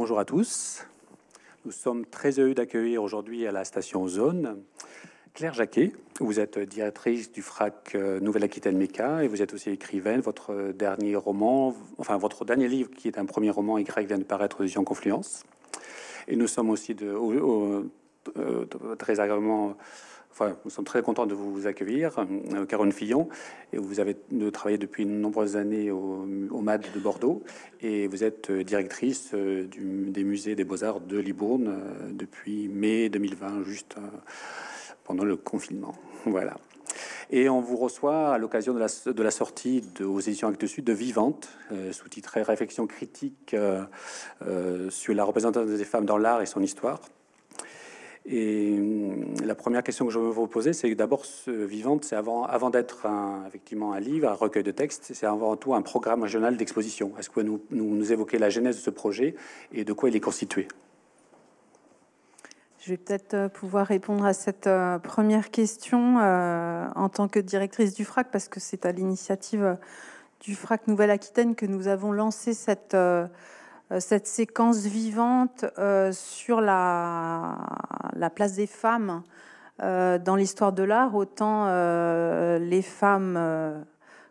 bonjour à tous. Nous sommes très heureux d'accueillir aujourd'hui à la station Zone Claire Jacquet. Vous êtes directrice du FRAC euh, Nouvelle-Aquitaine Méca et vous êtes aussi écrivaine. Votre dernier roman, enfin votre dernier livre qui est un premier roman Y vient de paraître aux Confluence. Et nous sommes aussi de, euh, très agréablement nous sommes très contents de vous accueillir, euh, Caronne Fillon. Et vous avez travaillé depuis de nombreuses années au, MAD de Bordeaux et vous êtes euh, directrice euh, des musées des beaux-arts de Libourne depuis mai 2020, juste pendant le confinement. Voilà. Et on vous reçoit à l'occasion de la, sortie de, aux éditions Actes Sud de Vivante, sous-titré Réflexion critique sur la représentation des femmes dans l'art et son histoire. Et hum, la première question que je veux vous poser, c'est d'abord, ce Vivante, c'est avant, avant d'être un, effectivement un livre, un recueil de textes, c'est avant tout un programme régional d'exposition. Est-ce que vous nous, nous, évoquer la genèse de ce projet et de quoi il est constitué je vais peut-être euh, pouvoir répondre à cette euh, première question euh, en tant que directrice du FRAC, parce que c'est à l'initiative du FRAC Nouvelle-Aquitaine que nous avons lancé cette... Euh, cette séquence vivante euh, sur la, place des femmes euh, dans l'histoire de l'art, autant les femmes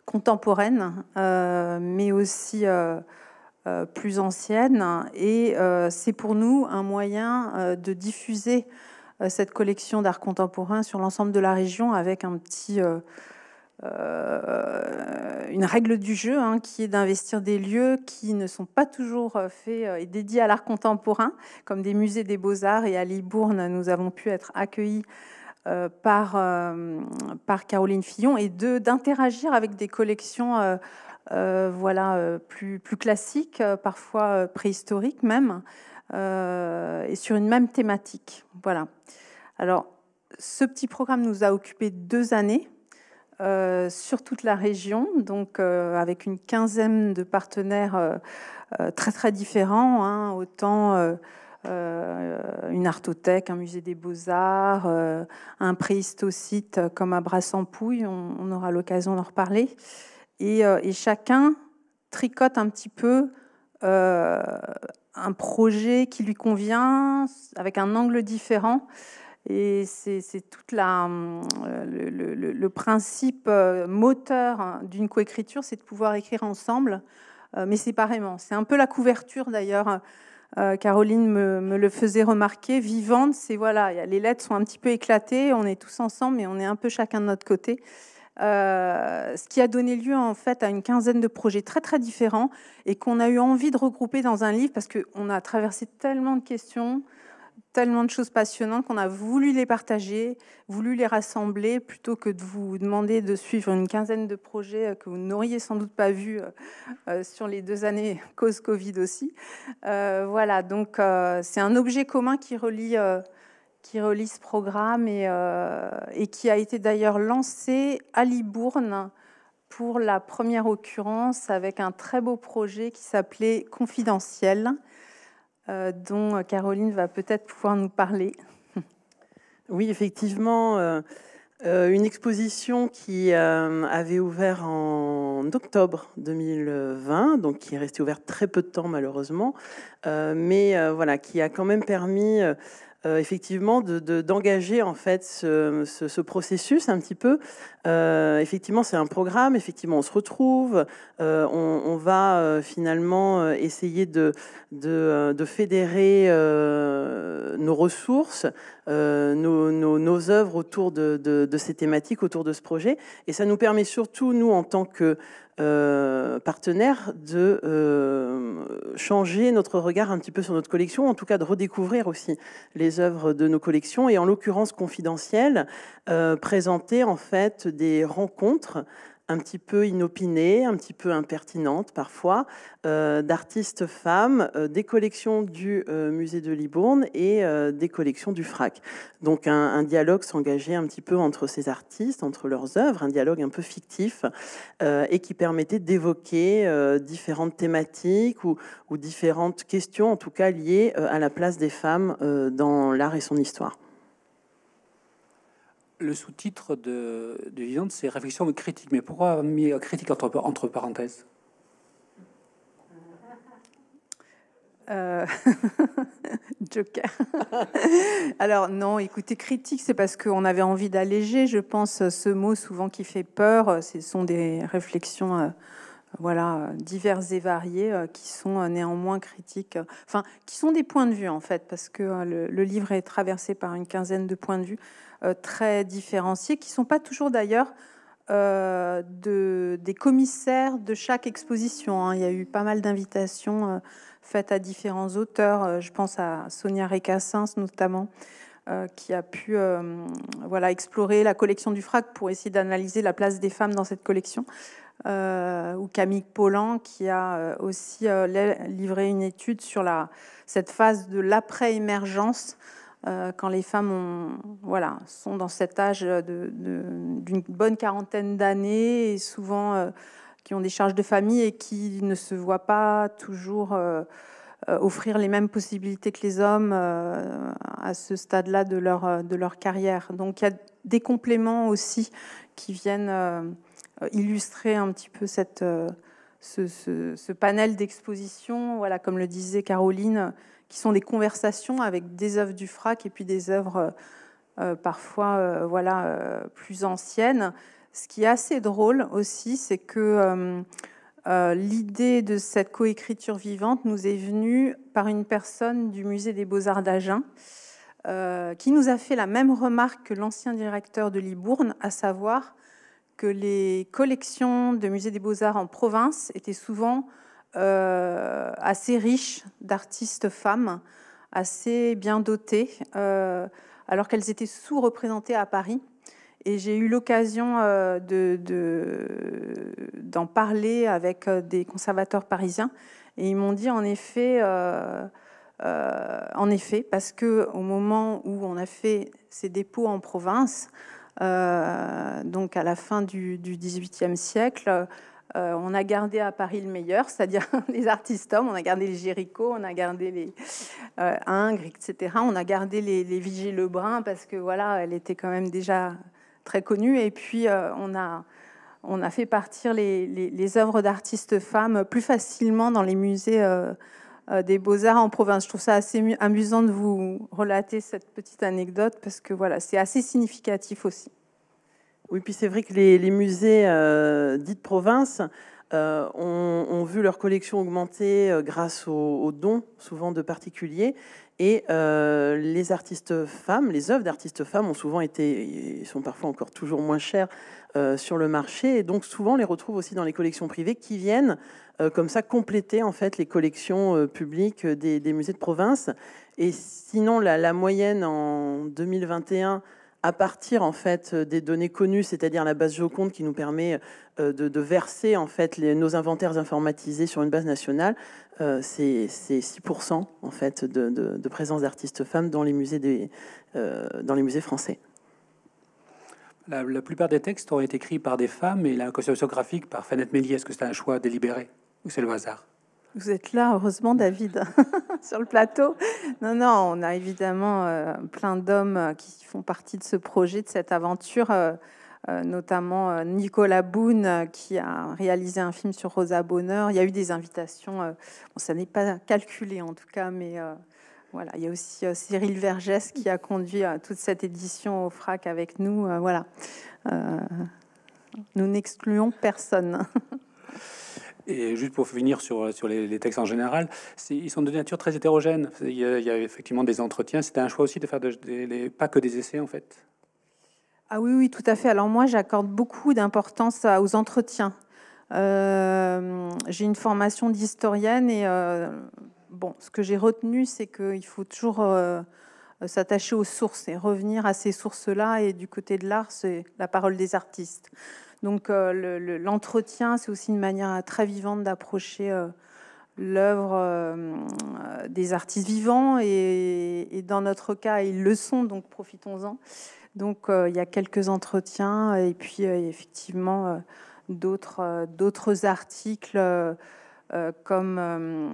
contemporaines, mais aussi plus anciennes. Et c'est pour nous un moyen de diffuser cette collection d'art contemporain sur l'ensemble de la région avec un petit euh, une règle du jeu hein, qui est d'investir des lieux qui ne sont pas toujours euh, faits euh, et dédiés à l'art contemporain, comme des musées des beaux-arts. Et à Libourne, nous avons pu être accueillis par, par Caroline Fillon et d'interagir avec des collections voilà, plus, plus classiques, parfois préhistoriques même, et sur une même thématique. Voilà. Alors, ce petit programme nous a occupé deux années. Euh, sur toute la région, donc euh, avec une quinzaine de partenaires euh, très très différents, hein, autant une artothèque, un musée des beaux-arts, un préhistocite comme à Brassampouille, on, on aura l'occasion d'en reparler, et, et, chacun tricote un petit peu un projet qui lui convient, avec un angle différent. Et c'est tout hum, euh, le, principe euh, moteur hein, d'une coécriture, c'est de pouvoir écrire ensemble, euh, mais séparément. C'est un peu la couverture d'ailleurs. Caroline me, le faisait remarquer, vivante, c'est voilà, les lettres sont un petit peu éclatées, on est tous ensemble, mais on est un peu chacun de notre côté. ce qui a donné lieu en fait à une quinzaine de projets très très différents et qu'on a eu envie de regrouper dans un livre parce qu'on a traversé tellement de questions, tellement de choses passionnantes qu'on a voulu les partager, voulu les rassembler, plutôt que de vous demander de suivre une quinzaine de projets euh, que vous n'auriez sans doute pas vus euh, euh, sur les deux années cause Covid aussi. voilà, donc c'est un objet commun qui relie, qui relie ce programme et, et qui a été d'ailleurs lancé à Libourne pour la première occurrence avec un très beau projet qui s'appelait Confidentiel. Euh, dont euh, Caroline va peut-être pouvoir nous parler. Oui, effectivement, euh, une exposition qui avait ouvert en octobre 2020, donc qui est restée ouverte très peu de temps malheureusement, mais voilà, qui a quand même permis euh, effectivement d'engager de, en fait ce, ce, processus un petit peu. Euh, effectivement, c'est un programme. Effectivement, on se retrouve. Euh, on, va finalement essayer de, de, de fédérer nos ressources, nos, nos, nos, œuvres autour de, ces thématiques, autour de ce projet. Et ça nous permet surtout nous en tant que euh, partenaire de euh, changer notre regard un petit peu sur notre collection, en tout cas de redécouvrir aussi les œuvres de nos collections et en l'occurrence confidentielle euh, présenter en fait des rencontres un petit peu inopinées, un petit peu impertinente parfois, euh, d'artistes femmes, euh, des collections du euh, musée de Libourne et des collections du FRAC. Donc un, dialogue s'engageait un petit peu entre ces artistes, entre leurs œuvres, un dialogue un peu fictif et qui permettait d'évoquer différentes thématiques ou, différentes questions, en tout cas liées à la place des femmes dans l'art et son histoire le sous-titre de, de Vivante, c'est Réflexion critique. Mais pourquoi critiques » critique entre, parenthèses euh, Joker. Alors non, écoutez, critique, c'est parce qu'on avait envie d'alléger, je pense, ce mot souvent qui fait peur. Ce sont des réflexions euh, voilà, euh, divers et variés euh, qui sont euh, néanmoins critiques, enfin, qui sont des points de vue en fait, parce que le, livre est traversé par une quinzaine de points de vue très différenciés, qui ne sont pas toujours d'ailleurs des commissaires de chaque exposition. Hein. Il y a eu pas mal d'invitations faites à différents auteurs, je pense à Sonia Récassens notamment. qui a pu voilà, explorer la collection du FRAC pour essayer d'analyser la place des femmes dans cette collection. Euh, ou Camille Pollan qui a euh, aussi euh, livré une étude sur la, cette phase de l'après-émergence quand les femmes ont, voilà, sont dans cet âge d'une de, bonne quarantaine d'années et souvent qui ont des charges de famille et qui ne se voient pas toujours offrir les mêmes possibilités que les hommes à ce stade-là de leur, de leur carrière. Donc il y a des compléments aussi qui viennent euh, illustrer un petit peu euh, ce, panel d'expositions, voilà, comme le disait Caroline, qui sont des conversations avec des œuvres du FRAC et puis des œuvres euh, parfois voilà, plus anciennes. Ce qui est assez drôle aussi, c'est que l'idée de cette coécriture vivante nous est venue par une personne du musée des beaux-arts d'Agen. qui nous a fait la même remarque que l'ancien directeur de Libourne, à savoir que les collections de musées des beaux-arts en province étaient souvent euh, assez riches d'artistes femmes, assez bien dotées, euh, alors qu'elles étaient sous-représentées à Paris. Et j'ai eu l'occasion euh, d'en parler avec des conservateurs parisiens. Et ils m'ont dit, en effet, en effet, parce que au moment où on a fait ces dépôts en province, euh, donc à la fin du, du XVIIIe siècle. Euh, on a gardé à Paris le meilleur, c'est-à-dire les artistes hommes, on a gardé les Géricault, on a gardé les euh, Ingres, etc. On a gardé les, les Lebrun parce que voilà, elle était quand même déjà très connue. Et puis on, a, on a fait partir les, les œuvres d'artistes femmes plus facilement dans les musées euh, des beaux-arts en province. Je trouve ça assez amusant de vous relater cette petite anecdote parce que voilà, c'est assez significatif aussi. Oui, puis c'est vrai que les, musées euh, dits de province euh, ont, vu leur collection augmenter euh, grâce aux, dons, souvent de particuliers. Et les artistes femmes, les œuvres d'artistes femmes ont souvent été, sont parfois encore toujours moins chères sur le marché. Et donc souvent, on les retrouve aussi dans les collections privées qui viennent euh, comme ça compléter en fait les collections euh, publiques euh, des, musées de province. Et sinon, la, moyenne en 2021 à partir en fait des données connues, c'est-à-dire la base Joconde qui nous permet de, verser en fait nos inventaires informatisés sur une base nationale, c'est 6% en fait de, présence d'artistes femmes dans les musées des, dans les musées français. La, plupart des textes ont été écrits par des femmes et la conception graphique par Fanette Méliès. Est-ce que c'est un choix délibéré ou c'est le hasard Vous êtes là, heureusement, David, sur le plateau. Non, non, on a évidemment euh, plein d'hommes euh, qui font partie de ce projet, de cette aventure. Euh, notamment Nicolas Boone qui a réalisé un film sur Rosa Bonheur. Il y a eu des invitations, ça n'est pas calculé en tout cas, mais voilà, il y a aussi Cyril Vergès qui a conduit toute cette édition au FRAC avec nous. voilà, nous n'excluons personne. Et juste pour finir sur, euh, sur les, textes en général, ils sont de nature très hétérogène. Il y a, effectivement des entretiens. C'était un choix aussi de faire des pas que des essais, en fait. Ah oui, oui, tout à fait. Alors moi, j'accorde beaucoup d'importance aux entretiens. Euh, j'ai une formation d'historienne et euh, bon, ce que j'ai retenu, c'est qu'il faut toujours s'attacher aux sources et revenir à ces sources-là. Et du côté de l'art, c'est la parole des artistes. Donc euh, l'entretien, c'est aussi une manière très vivante d'approcher euh, l'œuvre euh, des artistes vivants et, dans notre cas, ils le sont, donc profitons-en. Donc il y a quelques entretiens et puis effectivement d'autres articles. comme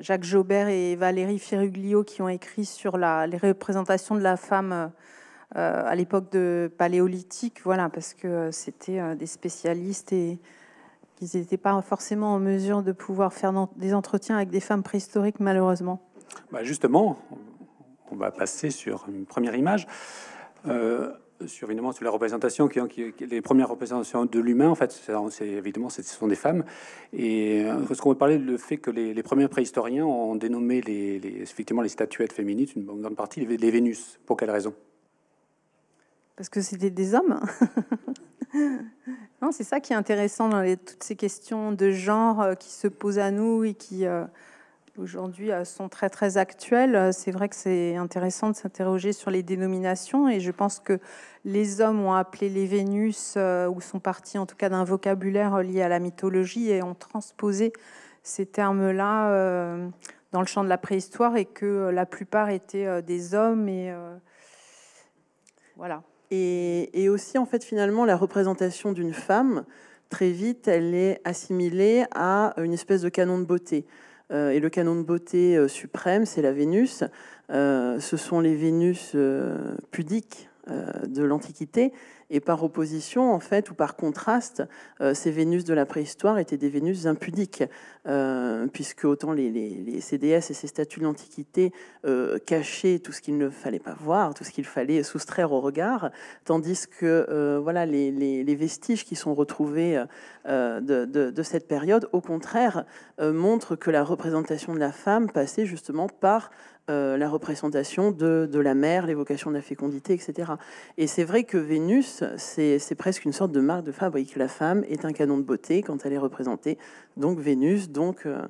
Jacques Jaubert et Valérie Ferruglio qui ont écrit sur la, les représentations de la femme euh, à l'époque de paléolithique, voilà, parce que euh, c'était euh, des spécialistes et qu'ils n'étaient pas forcément en mesure de pouvoir faire des entretiens avec des femmes préhistoriques, malheureusement. Bah, justement, on va passer sur une première image. sur, évidemment, sur la représentation, qui, les premières représentations de l'humain, en fait, c'est évidemment, ce sont des femmes. Et ce qu'on va parler, le fait que les, premiers préhistoriens ont dénommé les, effectivement les statuettes féminines, une grande partie, des Vénus. Pour quelle raison parce que c'était des hommes. c'est ça qui est intéressant dans toutes ces questions de genre euh, qui se posent à nous et qui euh, aujourd'hui euh, sont très très actuelles. C'est vrai que c'est intéressant de s'interroger sur les dénominations et je pense que les hommes ont appelé les Vénus ou sont partis en tout cas d'un vocabulaire lié à la mythologie et ont transposé ces termes-là dans le champ de la préhistoire et que la plupart étaient des hommes et voilà. Et, aussi, en fait, finalement, la représentation d'une femme, très vite, elle est assimilée à une espèce de canon de beauté. Euh, et le canon de beauté euh, suprême, c'est la Vénus. Euh, ce sont les Vénus pudiques de l'Antiquité. Et par opposition, en fait, ou par contraste, euh, ces Vénus de la préhistoire étaient des Vénus impudiques, euh, puisque autant les, les, CDS et ces statues de l'Antiquité euh, cachaient tout ce qu'il ne fallait pas voir, tout ce qu'il fallait soustraire au regard, tandis que voilà les, vestiges qui sont retrouvés de, de, cette période, au contraire, montrent que la représentation de la femme passait justement par euh, la représentation de, la mère, l'évocation de la fécondité, etc. Et c'est vrai que Vénus, c'est presque une sorte de marque de fabrique. La femme est un canon de beauté quand elle est représentée. Donc Vénus, donc... Euh,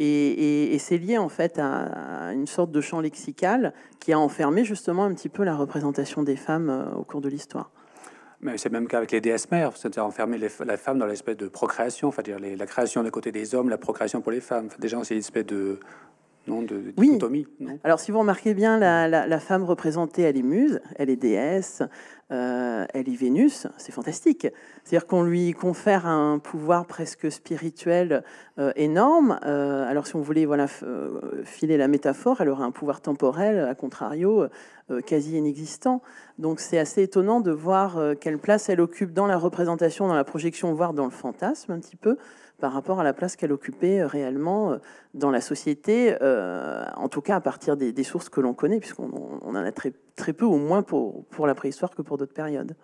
et, c'est lié en fait à, une sorte de champ lexical qui a enfermé justement un petit peu la représentation des femmes euh, au cours de l'histoire. Mais c'est même qu'avec les déesses mères, c'est-à-dire enfermer la femme dans l'espèce de procréation, enfin dire la création de côté des hommes, la procréation pour les femmes. déjà, c'est une espèce de, de, Alors, si vous remarquez bien, la, femme représentée, elle est muse, elle est déesse, euh, elle est Vénus, c'est fantastique. C'est-à-dire qu'on lui confère un pouvoir presque spirituel euh, énorme. Euh, alors, si on voulait filer la métaphore, elle aurait un pouvoir temporel, à contrario, quasi inexistant. Donc, c'est assez étonnant de voir quelle place elle occupe dans la représentation, dans la projection, voire dans le fantasme un petit peu par rapport à la place qu'elle occupait euh, réellement euh, dans la société, euh, en tout cas à partir des, sources que l'on connaît, puisqu'on en a très, peu, au moins pour, la préhistoire que pour d'autres périodes.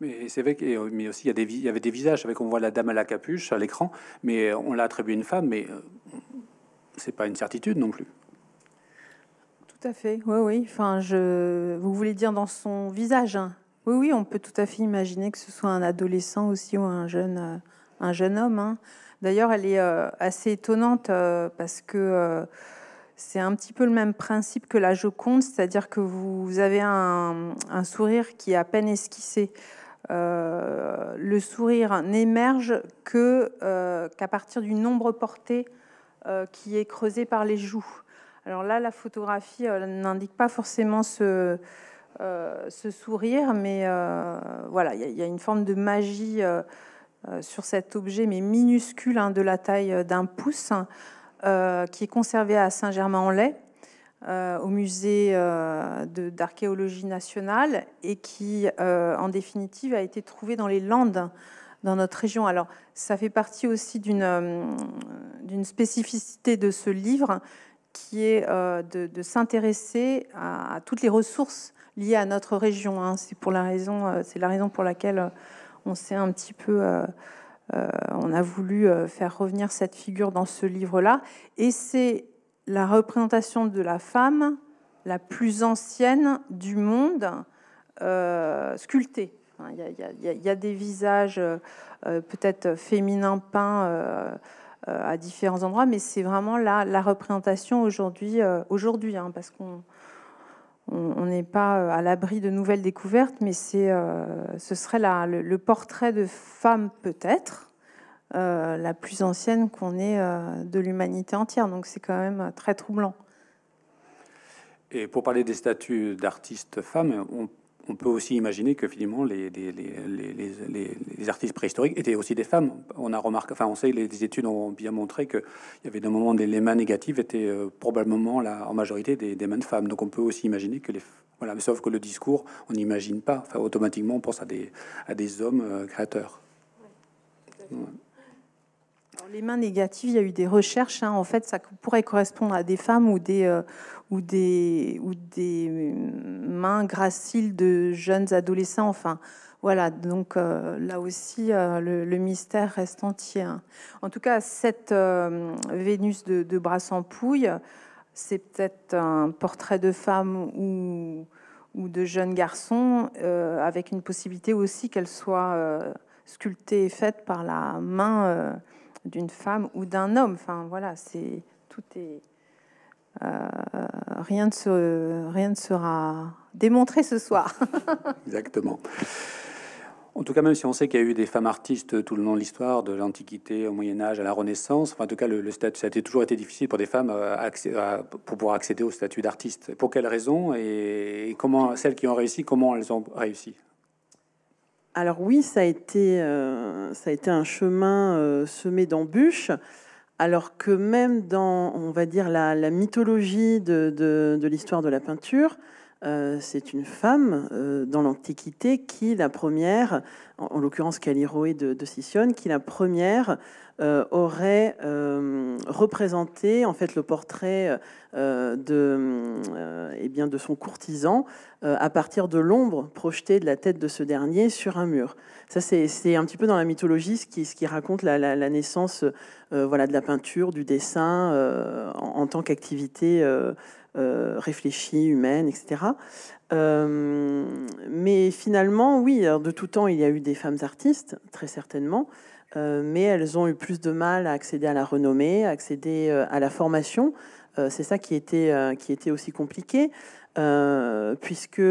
Mais c'est vrai que, mais aussi il y, des, il avait des visages. Avec on voit la dame à la capuche à l'écran, mais on l'a attribué à une femme, mais c'est pas une certitude non plus. Tout à fait. Oui, oui. Enfin, je. Vous voulez dire dans son visage. Hein. Oui, oui. On peut tout à fait imaginer que ce soit un adolescent aussi ou un jeune jeune homme. Hein. D'ailleurs, elle est euh, assez étonnante euh, parce que euh, c'est un petit peu le même principe que la Joconde, c'est-à-dire que vous avez un, sourire qui est à peine esquissé. le sourire n'émerge que qu'à partir du nombre porté qui est creusé par les joues. Alors là, la photographie n'indique pas forcément ce, ce sourire, mais voilà, il y, a une forme de magie euh, sur cet objet, mais minuscule, hein, de la taille euh, d'un pouce, hein, euh, qui est conservé à Saint-Germain-en-Laye, au musée d'archéologie nationale, et qui, en définitive, a été trouvé dans les Landes dans notre région. Alors, ça fait partie aussi d'une spécificité de ce livre qui est de, s'intéresser à, toutes les ressources liées à notre région. Hein. C'est pour la c'est la raison pour laquelle on un petit peu... Euh, euh, on a voulu euh, faire revenir cette figure dans ce livre-là. Et c'est la représentation de la femme la plus ancienne du monde sculptée. Il y, a, des visages peut-être féminins peints à différents endroits, mais c'est vraiment la, la représentation aujourd'hui, aujourd'hui hein, parce qu'on on n'est pas euh, à l'abri de nouvelles découvertes, mais c'est, euh, ce serait le, portrait de femme peut-être euh, la plus ancienne qu'on ait de l'humanité entière. Donc c'est quand même très troublant. Et pour parler des statues d'artistes femmes, on on peut aussi imaginer que finalement les, artistes préhistoriques étaient aussi des femmes. On a remarqué, enfin, on sait, les, études ont bien montré qu'il y avait des moments où les mains négatives étaient euh, probablement la, en majorité des, mains de femmes. Donc on peut aussi imaginer que les voilà, sauf que le discours, on n'imagine pas. Enfin, automatiquement, on pense à des à des hommes euh, créateurs. Ouais, les mains négatives, il y a eu des recherches. Hein. en fait, ça pourrait correspondre à des femmes ou des, euh, ou des, ou des hum, mains graciles de jeunes adolescents. Enfin, voilà, donc euh, là aussi, euh, le, mystère reste entier. Hein. En tout cas, cette Vénus de, de Brassempouille, c'est peut-être un portrait de femme ou, ou de jeune garçon, avec une possibilité aussi qu'elle soit sculptée et faite par la main d'une femme ou d'un homme. Enfin, voilà, c'est tout est. Euh, rien, ne sera démontré ce soir. Exactement. En tout cas, même si on sait qu'il y a eu des femmes artistes tout le long de l'histoire, de l'Antiquité au Moyen Âge à la Renaissance, enfin, en tout cas, le, statut, ça a toujours été difficile pour des femmes euh, pour pouvoir accéder au statut d'artiste. Pour quelles raisons et comment celles qui ont réussi, comment elles ont réussi alors oui, ça a été, euh, un chemin euh, semé d'embûches, alors que même dans, on va dire, la, mythologie de l'histoire de la peinture, euh, c'est une femme euh, dans l'Antiquité qui, la première, en, l'occurrence Caliroé de, de qui, la première, euh, aurait représenté en fait le portrait de, eh bien, de son courtisan à partir de l'ombre projetée de la tête de ce dernier sur un mur. Ça, c'est un petit peu dans la mythologie ce qui, ce qui raconte la, naissance voilà, de la peinture, du dessin en, tant qu'activité euh, réfléchies, réfléchie, etc. Euh, mais finalement, oui, de tout temps, il y a eu des femmes artistes, très certainement, euh, mais elles ont eu plus de mal à accéder à la renommée, à accéder à la formation. C'est ça qui était aussi compliqué, puisque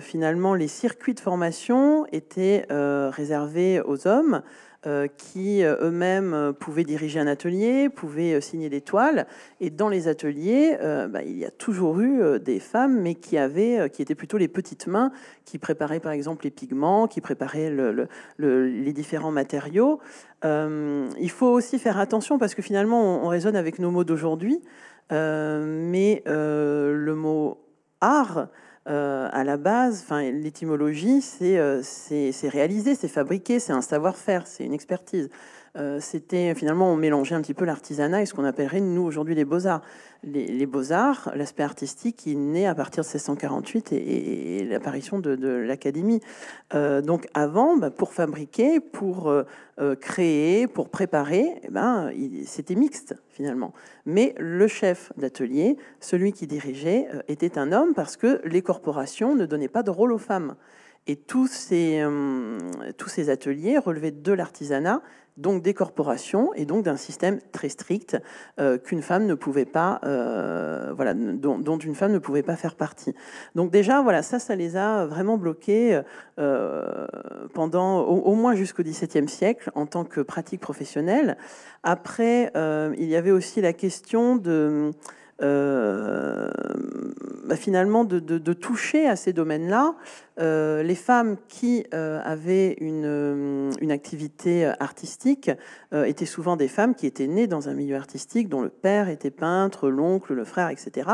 finalement, les circuits de formation étaient réservés aux hommes. Euh, qui euh, eux-mêmes euh, pouvaient diriger un atelier, pouvaient signer des toiles. Et dans les ateliers, bah, il y a toujours eu des femmes, mais qui, avaient, qui étaient plutôt les petites mains, qui préparaient par exemple les pigments, qui préparaient les différents matériaux. il faut aussi faire attention parce que finalement, on, on raisonne avec nos mots d'aujourd'hui. mais le mot art euh, à la base, l'étymologie, euh, c'est réalisé, c'est fabriqué, c'est un savoir-faire, c'est une expertise. Euh, c'était finalement on mélangeait un petit peu l'artisanat et ce qu'on appellerait nous aujourd'hui les beaux-arts. Les, beaux-arts, l'aspect artistique qui naît à partir de 1648 et, et, l'apparition de, l'académie. Euh, donc avant, bah, pour fabriquer, pour euh, créer, pour préparer, eh ben, c'était mixte finalement. Mais le chef d'atelier, celui qui dirigeait, était un homme parce que les corporations ne donnaient pas de rôle aux femmes. Et tous ces, tous ces ateliers relevaient de l'artisanat donc des corporations et donc d'un système très strict euh, qu'une femme ne pouvait pas, euh, voilà, dont, une femme ne pouvait pas faire partie. Donc déjà, voilà, ça, ça les a vraiment bloqués euh, pendant au, au moins jusqu'au XVIIe siècle en tant que pratique professionnelle. Après, il y avait aussi la question de euh, bah, finalement de, toucher à ces domaines-là euh, les femmes qui euh, avaient une, activité artistique étaient souvent des femmes qui étaient nées dans un milieu artistique dont le père était peintre, l'oncle, le frère, etc.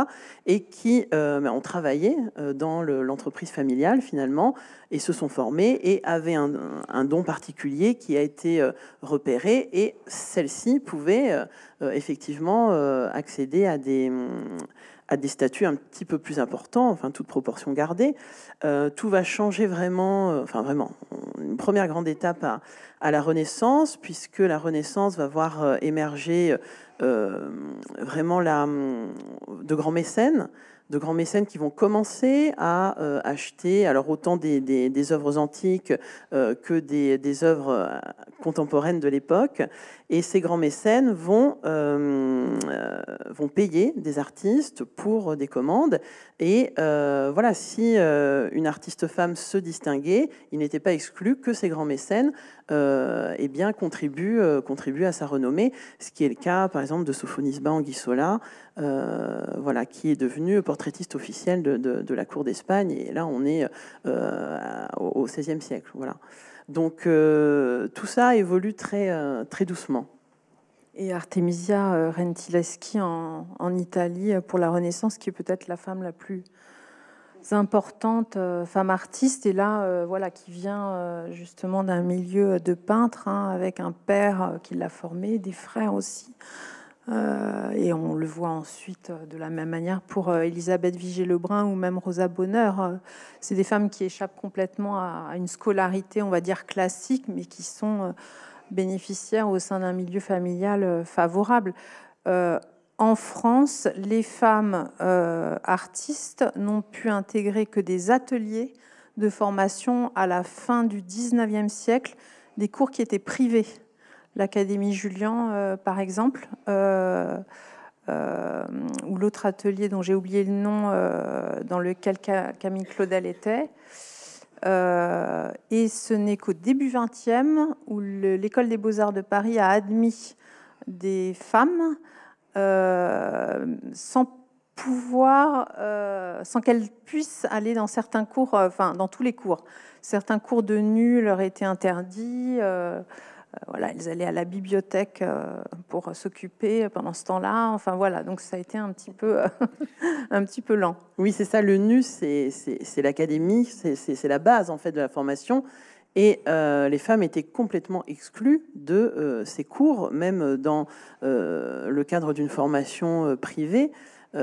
et qui bah, ont travaillé dans l'entreprise familiale finalement et se sont formées et avaient un, un don particulier qui a été repéré et celles-ci pouvaient euh, effectivement euh, accéder à des, statuts un petit peu plus importants, enfin toute proportion gardée. Euh, tout va changer vraiment, enfin vraiment, une première grande étape à, la Renaissance, puisque la Renaissance va voir émerger vraiment la, de grands mécènes de grands mécènes qui vont commencer à acheter alors autant des, œuvres antiques que des, des, œuvres contemporaines de l'époque et ces grands mécènes vont, euh, euh, vont payer des artistes pour euh, des commandes. Et voilà, si une artiste femme se distinguait, il n'était pas exclu que ces grands mécènes eh bien, contribuent, contribuent, à sa renommée, ce qui est le cas, par exemple, de Sophonis Anguissola, voilà, qui est devenu portraitiste officiel de, de, de la cour d'Espagne. Et là, on est au XVIe siècle. Voilà. Donc euh, tout ça évolue très, euh, doucement. Et Artemisia euh, Rentileschi en, Italie pour la Renaissance, qui est peut-être la femme la plus importante, femme artiste, et là, voilà, qui vient justement d'un milieu de peintre hein, avec un père qui l'a formée, des frères aussi. Euh, et on le voit ensuite euh, de la même manière pour euh, Elisabeth Vigée-Lebrun ou même Rosa Bonheur. C'est des femmes qui échappent complètement à, une scolarité, on va dire, classique, mais qui sont bénéficiaires au sein d'un milieu familial favorable. en France, les femmes artistes n'ont pu intégrer que des ateliers de formation à la fin du 19e siècle, des cours qui étaient privés l'Académie Julien, euh, par exemple, euh, euh, ou l'autre atelier dont j'ai oublié le nom, dans lequel Camille Claudel était. et ce n'est qu'au début 20e où l'École des beaux-arts de Paris a admis des femmes sans pouvoir, sans qu'elles puissent aller dans certains cours, enfin dans tous les cours. Certains cours de nu leur étaient interdits. Euh, voilà, ils allaient à la bibliothèque euh, pour s'occuper pendant ce temps-là. Enfin voilà, donc ça a été un petit peu, euh, un petit peu lent. Oui, c'est ça. Le NU, c'est l'académie, c'est la base en fait de la formation. Et les femmes étaient complètement exclues de ces cours, même dans le cadre d'une formation privée.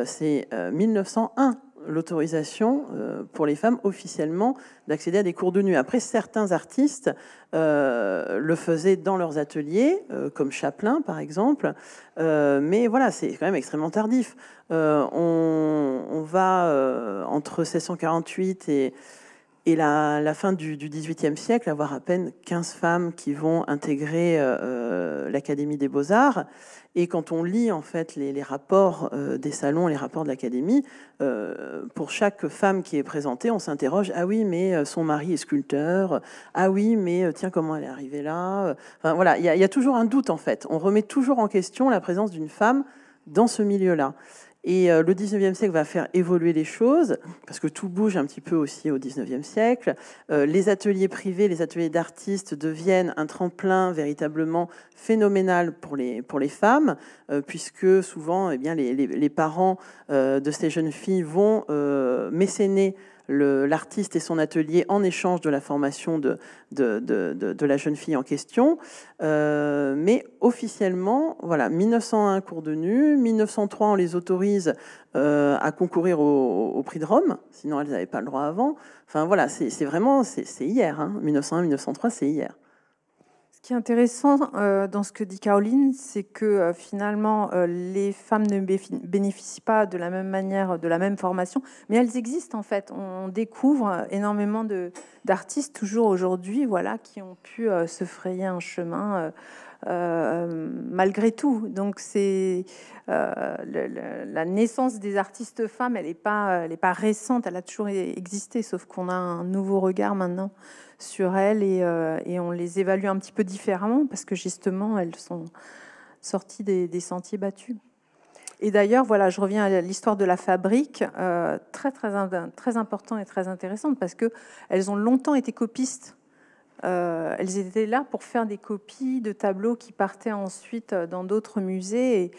c'est 1901 l'autorisation euh, pour les femmes officiellement d'accéder à des cours de nuit. Après, certains artistes euh, le faisaient dans leurs ateliers, euh, comme Chaplin par exemple, mais voilà, c'est quand même extrêmement tardif. On, on, va entre 1648 et et la, la fin du, XVIIIe siècle, avoir à peine 15 femmes qui vont intégrer euh, euh, l'Académie des Beaux-Arts. Et quand on lit en fait les, rapports euh, des salons, les rapports de l'Académie, pour chaque femme qui est présentée, on s'interroge ah oui, mais son mari est sculpteur, ah oui, mais tiens, comment elle est arrivée là Enfin voilà, il y, y a toujours un doute en fait. On remet toujours en question la présence d'une femme dans ce milieu-là. Et euh, le 19e siècle va faire évoluer les choses, parce que tout bouge un petit peu aussi au 19e siècle. Euh, les ateliers privés, les ateliers d'artistes deviennent un tremplin véritablement phénoménal pour les, pour les femmes, euh, puisque souvent eh les parents de ces jeunes filles vont mécéner l'artiste et son atelier en échange de la formation de, de, la jeune fille en question. Euh, mais officiellement, voilà, 1901 cours de nu, 1903 on les autorise euh, à concourir au, prix de Rome, sinon elles n'avaient pas le droit avant. Enfin voilà, c'est vraiment, c'est hier, 1901-1903 c'est hier. Hein qui est intéressant euh, dans ce que dit Caroline, c'est que euh, finalement, euh, les femmes ne bénéficient pas de la même manière, de la même formation, mais elles existent en fait. On découvre énormément d'artistes toujours aujourd'hui, voilà, qui ont pu se frayer un chemin. malgré tout. Donc c'est la naissance des artistes femmes, elle n'est pas récente, elle a toujours existé, sauf qu'on a un nouveau regard maintenant sur elles euh, et, on les évalue un petit peu différemment parce que justement elles sont sorties des, sentiers battus. Et d'ailleurs, voilà, je reviens à l'histoire de la fabrique, euh, très, très, très importante et très intéressante, parce qu'elles ont longtemps été copistes. Euh, elles étaient là pour faire des copies de tableaux qui partaient ensuite dans d'autres musées. Et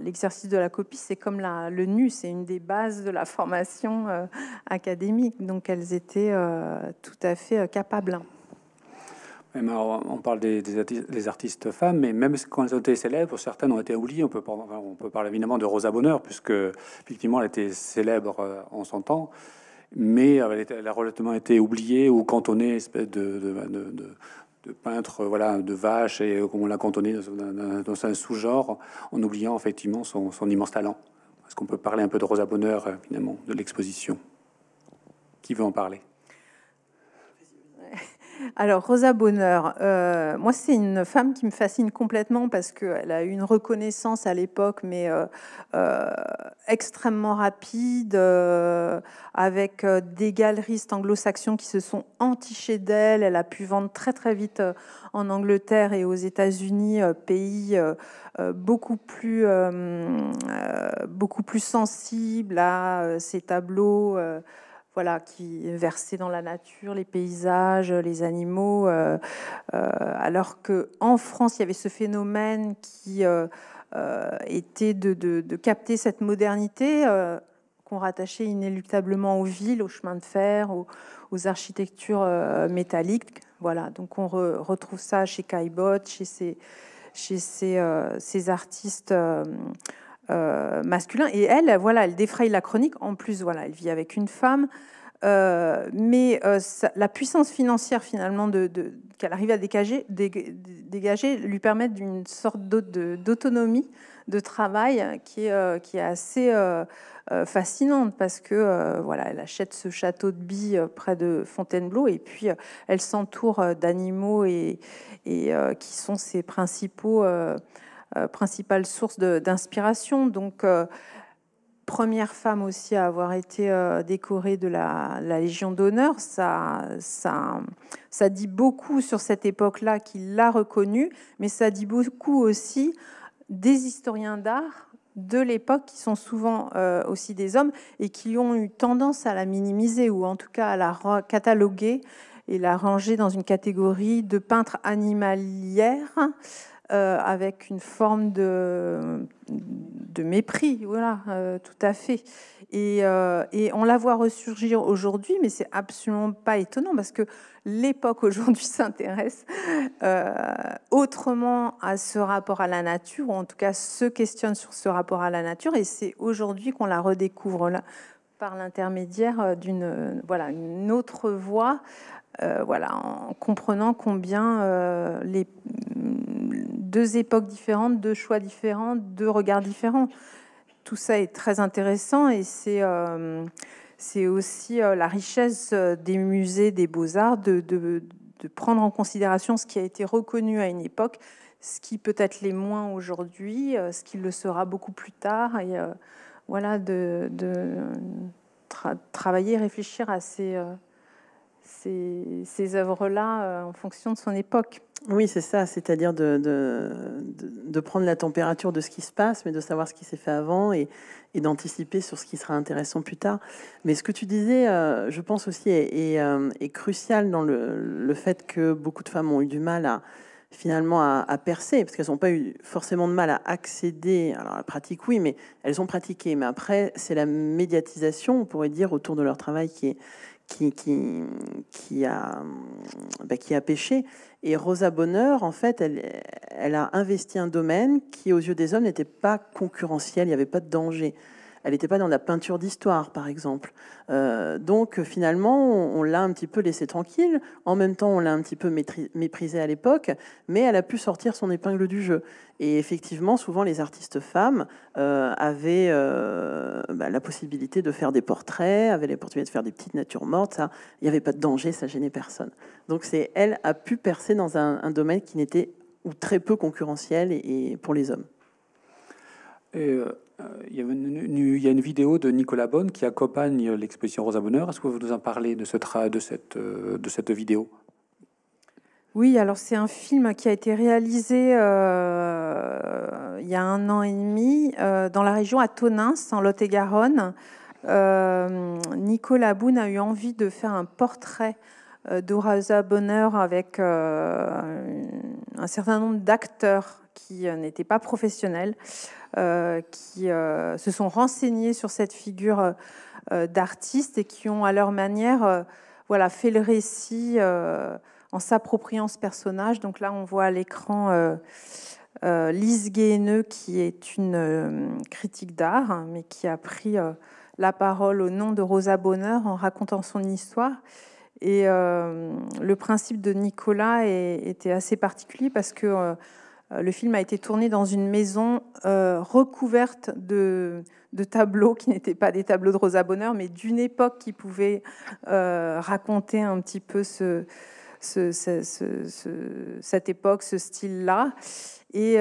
l'exercice de la copie, c'est comme la, le nu, c'est une des bases de la formation euh, académique. Donc elles étaient euh, tout à fait euh, capables. on parle des, artistes, femmes, mais même quand elles ont été célèbres, certaines ont été oubliées. On peut, on peut parler évidemment de Rosa Bonheur, puisque effectivement elle était célèbre en son temps, mais elle, a relativement été oubliée ou cantonnée de, de de peintre euh, voilà, de vaches et euh, comme on l'a cantonné dans, un sous-genre, en oubliant effectivement son, son immense talent. Est-ce qu'on peut parler un peu de Rosa Bonheur, finalement, euh, de l'exposition Qui veut en parler alors, Rosa Bonheur, euh, moi, c'est une femme qui me fascine complètement parce qu'elle a eu une reconnaissance à l'époque, mais euh, euh, extrêmement rapide, avec des galeristes anglo-saxons qui se sont entichés d'elle. Elle a pu vendre très, très vite en Angleterre et aux États-Unis, pays beaucoup plus, beaucoup plus sensibles à ces tableaux voilà, qui versait dans la nature, les paysages, les animaux, euh, euh, alors qu'en France, il y avait ce phénomène qui euh, était de, capter cette modernité qu'on rattachait inéluctablement aux villes, aux chemins de fer, aux, architectures métalliques. Voilà, donc on retrouve ça chez Caillebotte, chez chez ces artistes euh, masculin. Et elle, voilà, elle défraye la chronique. En plus, voilà, elle vit avec une femme. Euh, mais euh, la puissance financière finalement de, qu'elle arrive à dégager, lui permet d'une sorte d'autonomie de, travail qui est, qui est assez fascinante parce que voilà, elle achète ce château de billes près de Fontainebleau et puis elle s'entoure d'animaux et qui sont ses principaux euh, principale source d'inspiration. Donc, euh, première femme aussi à avoir été euh, décorée de la, Légion d'honneur, ça, ça, ça dit beaucoup sur cette époque-là qu'il l'a reconnue, mais ça dit beaucoup aussi des historiens d'art de l'époque qui sont souvent aussi des hommes et qui ont eu tendance à la minimiser ou en tout cas à la cataloguer et la ranger dans une catégorie de peintres animalières euh, avec une forme de, de mépris, voilà, euh, tout à fait. Euh, et, on la voit ressurgir aujourd'hui, mais c'est absolument pas étonnant parce que l'époque aujourd'hui s'intéresse autrement à ce rapport à la nature, ou en tout cas se questionne sur ce rapport à la nature, et c'est aujourd'hui qu'on la redécouvre là, par l'intermédiaire d'une voilà, une autre voie euh, voilà, en comprenant combien euh, les deux époques différentes, deux choix différents, deux regards différents. Tout ça est très intéressant et c'est euh, aussi la richesse des musées des beaux-arts de, prendre en considération ce qui a été reconnu à une époque, ce qui peut être les moins aujourd'hui, ce qui le sera beaucoup plus tard. Et voilà, de, travailler, réfléchir à ces ces, œuvres-là euh, en fonction de son époque. Oui, c'est ça, c'est-à-dire de, de, prendre la température de ce qui se passe, mais de savoir ce qui s'est fait avant et, d'anticiper sur ce qui sera intéressant plus tard. Mais ce que tu disais, euh, je pense aussi, est, euh, crucial dans le, fait que beaucoup de femmes ont eu du mal à finalement à, percer, parce qu'elles n'ont pas eu forcément de mal à accéder. à la pratique, oui, mais elles ont pratiqué. Mais après, c'est la médiatisation, on pourrait dire, autour de leur travail qui est ben, qui, a, pêché. péché. Et Rosa Bonheur, en fait, elle a investi un domaine qui, aux yeux des hommes, n'était pas concurrentiel, il n'y avait pas de danger. Elle n'était pas dans la peinture d'histoire, par exemple. Euh, donc finalement, on, l'a un petit peu laissée tranquille. En même temps, on l'a un petit peu méprisée à l'époque, mais elle a pu sortir son épingle du jeu. Et effectivement, souvent, les artistes femmes euh, avaient euh, bah, la possibilité de faire des portraits, avaient la possibilité de faire des petites natures mortes. il n'y avait pas de danger, ça gênait personne. Donc c'est elle a pu percer dans un, domaine qui n'était ou très peu concurrentiel et, pour les hommes. Et euh, il y, a une, vidéo de Nicolas Bonne qui accompagne l'exposition Rosa Bonheur. Est-ce que vous nous en parlez de, ce de, cette, euh, de cette vidéo Oui, alors c'est un film qui a été réalisé euh, il y a un an et demi dans la région à Tonins, en Lot-et-Garonne. Nicolas Boone a eu envie de faire un portrait Rosa Bonheur avec un certain nombre d'acteurs qui euh, n'étaient pas professionnels, euh, qui euh, se sont renseignés sur cette figure d'artiste et qui ont à leur manière voilà, fait le récit en s'appropriant ce personnage. Donc là, on voit à l'écran... Euh, Lise qui est une critique d'art, hein, mais qui a pris la parole au nom de Rosa Bonheur en racontant son histoire. Et le principe de Nicolas était assez particulier parce que euh, le film a été tourné dans une maison euh, recouverte de, tableaux qui n'étaient pas des tableaux de Rosa Bonheur, mais d'une époque qui pouvait euh, raconter un petit peu cette époque, ce style-là. Et,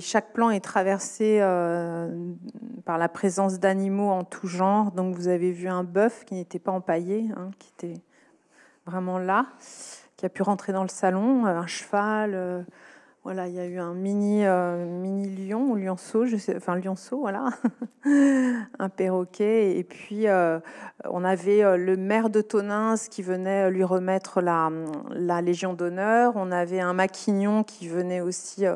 chaque plan est traversé par la présence d'animaux en tout genre. Donc vous avez vu un bœuf qui n'était pas empaillé, hein, qui était vraiment là, qui a pu rentrer dans le salon, un cheval. Voilà, il y a eu un mini, euh, mini lion ou lionceau, je sais, enfin lionceau, voilà, un perroquet. Et puis, euh, on avait euh, le maire de Tonins qui venait lui remettre la, la Légion d'honneur. On avait un maquignon qui venait aussi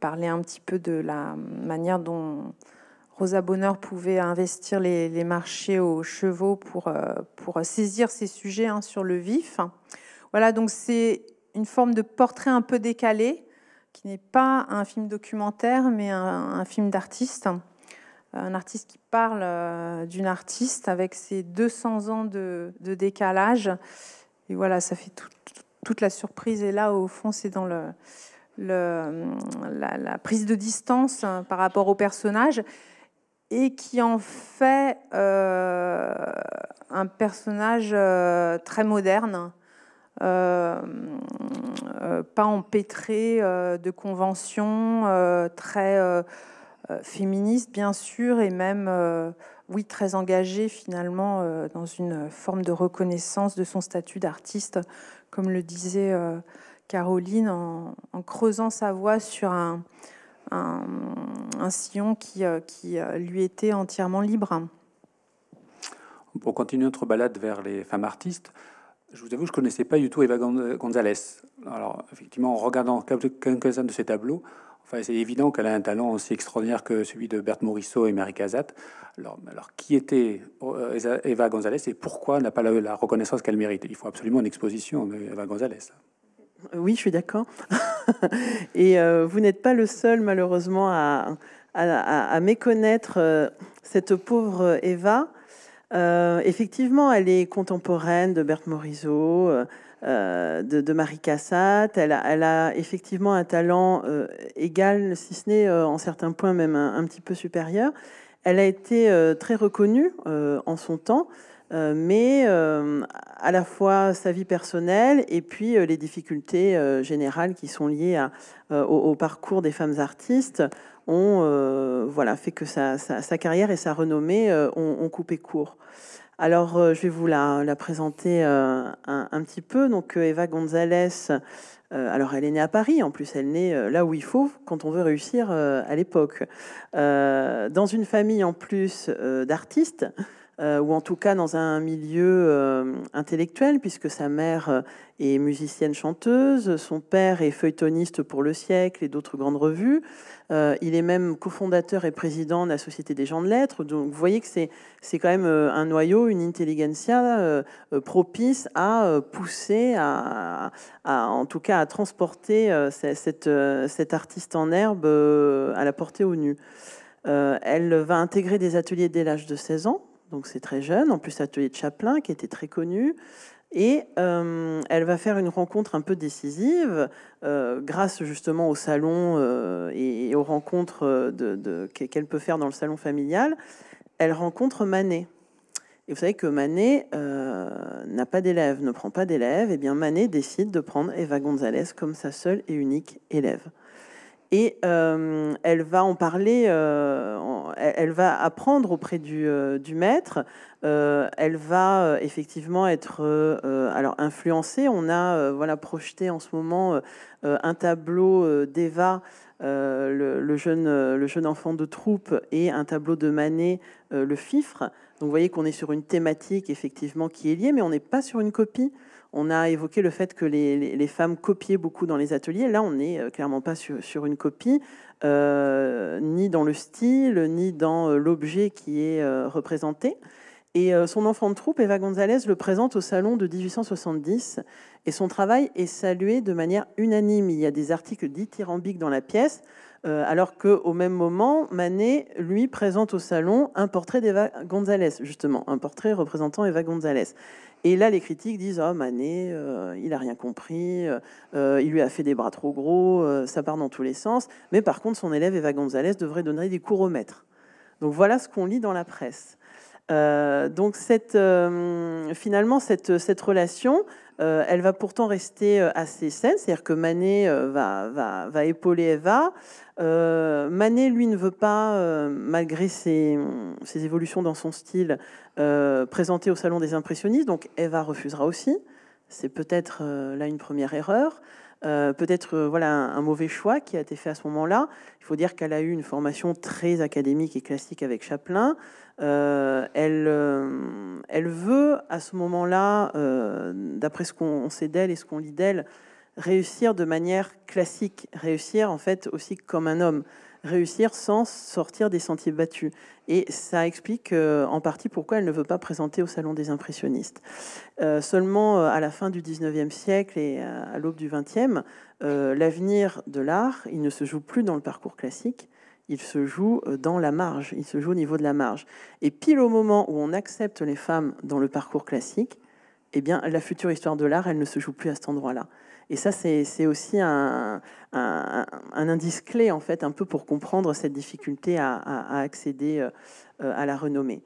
parler un petit peu de la manière dont Rosa Bonheur pouvait investir les, marchés aux chevaux pour, pour saisir ces sujets hein, sur le vif. Voilà, donc c'est une forme de portrait un peu décalé, qui n'est pas un film documentaire, mais un, film d'artiste. Euh, un artiste qui parle euh, d'une artiste avec ses 200 ans de, décalage. Et voilà, ça fait toute la surprise. Et là, au fond, c'est dans le, le, la, prise de distance hein, par rapport au personnage et qui en fait euh, un personnage très moderne euh, euh, pas empêtré euh, de conventions très féministe, bien sûr, et même, oui, très engagée finalement dans une forme de reconnaissance de son statut d'artiste, comme le disait Caroline, en, creusant sa voix sur un, sillon qui lui était entièrement libre. Pour continuer notre balade vers les femmes artistes, je vous avoue, je ne connaissais pas du tout Eva González. Alors, effectivement, en regardant quelques-uns de ses tableaux, enfin, c'est évident qu'elle a un talent aussi extraordinaire que celui de Berthe Morisot et Marie Cazate. Alors, qui était euh, Eva González et pourquoi n'a pas la, reconnaissance qu'elle mérite Il faut absolument une exposition d'Eva González. Euh, oui, je suis d'accord. et euh, vous n'êtes pas le seul, malheureusement, à, à, à, méconnaître cette pauvre Eva. Euh, effectivement, elle est contemporaine de Berthe Morisot, euh, euh, de, Marie Cassatt. Elle a, effectivement un talent égal, si ce n'est en certains points même un, petit peu supérieur. Elle a été très reconnue en son temps, mais à la fois sa vie personnelle et puis les difficultés générales qui sont liées au, parcours des femmes artistes ont voilà, fait que sa, carrière et sa renommée euh, ont, coupé court. Alors, euh, je vais vous la, présenter euh, un, petit peu. Donc, Eva Gonzalez, alors elle est née à Paris, en plus elle est née là où il faut quand on veut réussir à l'époque. dans une famille en plus d'artistes, euh, ou en tout cas dans un milieu euh, intellectuel, puisque sa mère euh, est musicienne chanteuse, son père est feuilletoniste pour Le Siècle et d'autres grandes revues. il est même cofondateur et président de la Société des gens de lettres. Donc vous voyez que c'est quand même un noyau, une intelligentsia propice à pousser, à, en tout cas à transporter cette, artiste en herbe à la portée au nu. elle va intégrer des ateliers dès l'âge de 16 ans, donc c'est très jeune, en plus atelier de Chaplin, qui était très connu. Et euh, elle va faire une rencontre un peu décisive euh, grâce justement au salon euh, et, aux rencontres qu'elle peut faire dans le salon familial. Elle rencontre Manet. Et vous savez que Manet n'a pas d'élève, ne prend pas d'élèves, Et eh bien Manet décide de prendre Eva Gonzalez comme sa seule et unique élève. Et euh, elle va en parler, euh, elle va apprendre auprès du, euh, maître, elle va effectivement être alors influencée. On a voilà projeté en ce moment un tableau d'Eva. le, jeune, enfant de troupe et un tableau de Manet, le fifre. Donc vous voyez qu'on est sur une thématique effectivement qui est liée, mais on n'est pas sur une copie. On a évoqué le fait que les, femmes copiaient beaucoup dans les ateliers. Là, on n'est euh, clairement pas sur, une copie, euh, ni dans le style, ni dans euh, l'objet qui est représenté. Et son enfant de troupe, Eva González, le présente au salon de 1870. Et son travail est salué de manière unanime. Il y a des articles dithyrambiques dans la pièce, alors qu'au même moment, Manet, lui, présente au salon un portrait d'Eva González, justement, un portrait représentant Eva González. Et là, les critiques disent oh Manet, euh, il a rien compris, euh, euh, il lui a fait des bras trop gros, ça part dans tous les sens. Mais par contre, son élève Eva González devrait donner des cours au maître. Donc voilà ce qu'on lit dans la presse. Euh, donc euh, finalement, cette, cette relation, euh, elle va pourtant rester assez saine, c'est-à-dire que Manet va, va, va, épauler Eva. Manet, lui, ne veut pas, malgré ses, ses, évolutions dans son style, présenter au Salon des Impressionnistes, donc Eva refusera aussi. C'est peut-être là une première erreur. Euh, peut-être euh, voilà un, mauvais choix qui a été fait à ce moment-là. Il faut dire qu'elle a eu une formation très académique et classique avec Chaplin. Euh, elle, elle veut à ce moment-là, d'après ce qu'on sait d'elle et ce qu'on lit d'elle, réussir de manière classique, réussir en fait aussi comme un homme réussir sans sortir des sentiers battus. Et ça explique euh, en partie pourquoi elle ne veut pas présenter au Salon des impressionnistes. Euh, seulement euh, à la fin du 19e siècle et à l'aube du 20e, l'avenir de l'art, il ne se joue plus dans le parcours classique, il se joue dans la marge, il se joue au niveau de la marge. Et pile au moment où on accepte les femmes dans le parcours classique, eh bien, la future histoire de l'art, elle ne se joue plus à cet endroit-là. Et ça, c'est aussi un, indice clé, en fait, un peu pour comprendre cette difficulté à, accéder euh, euh, à la renommée.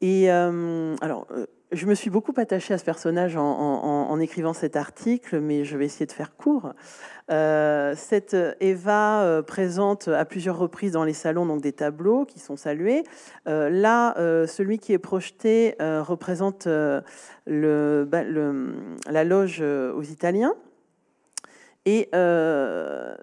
Et euh, alors, je me suis beaucoup attachée à ce personnage en, écrivant cet article, mais je vais essayer de faire court. Euh, cette Eva euh, présente à plusieurs reprises dans les salons donc des tableaux qui sont salués. Euh, là, celui qui est projeté représente bah, le, la loge aux Italiens et euh,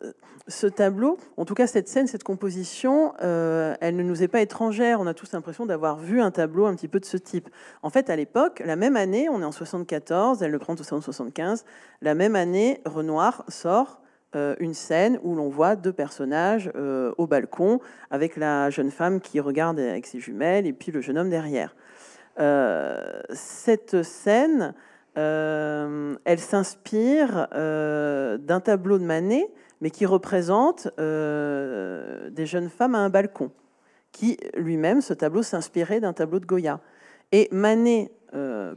ce tableau, en tout cas cette scène, cette composition, euh, elle ne nous est pas étrangère. On a tous l'impression d'avoir vu un tableau un petit peu de ce type. En fait, à l'époque, la même année, on est en 74, elle le prend en 75, la même année, Renoir sort euh, une scène où l'on voit deux personnages au balcon avec la jeune femme qui regarde avec ses jumelles et puis le jeune homme derrière. cette scène, euh, elle s'inspire euh, d'un tableau de Manet, mais qui représente euh, des jeunes femmes à un balcon, qui lui-même, ce tableau, s'inspirait d'un tableau de Goya. Et Manet,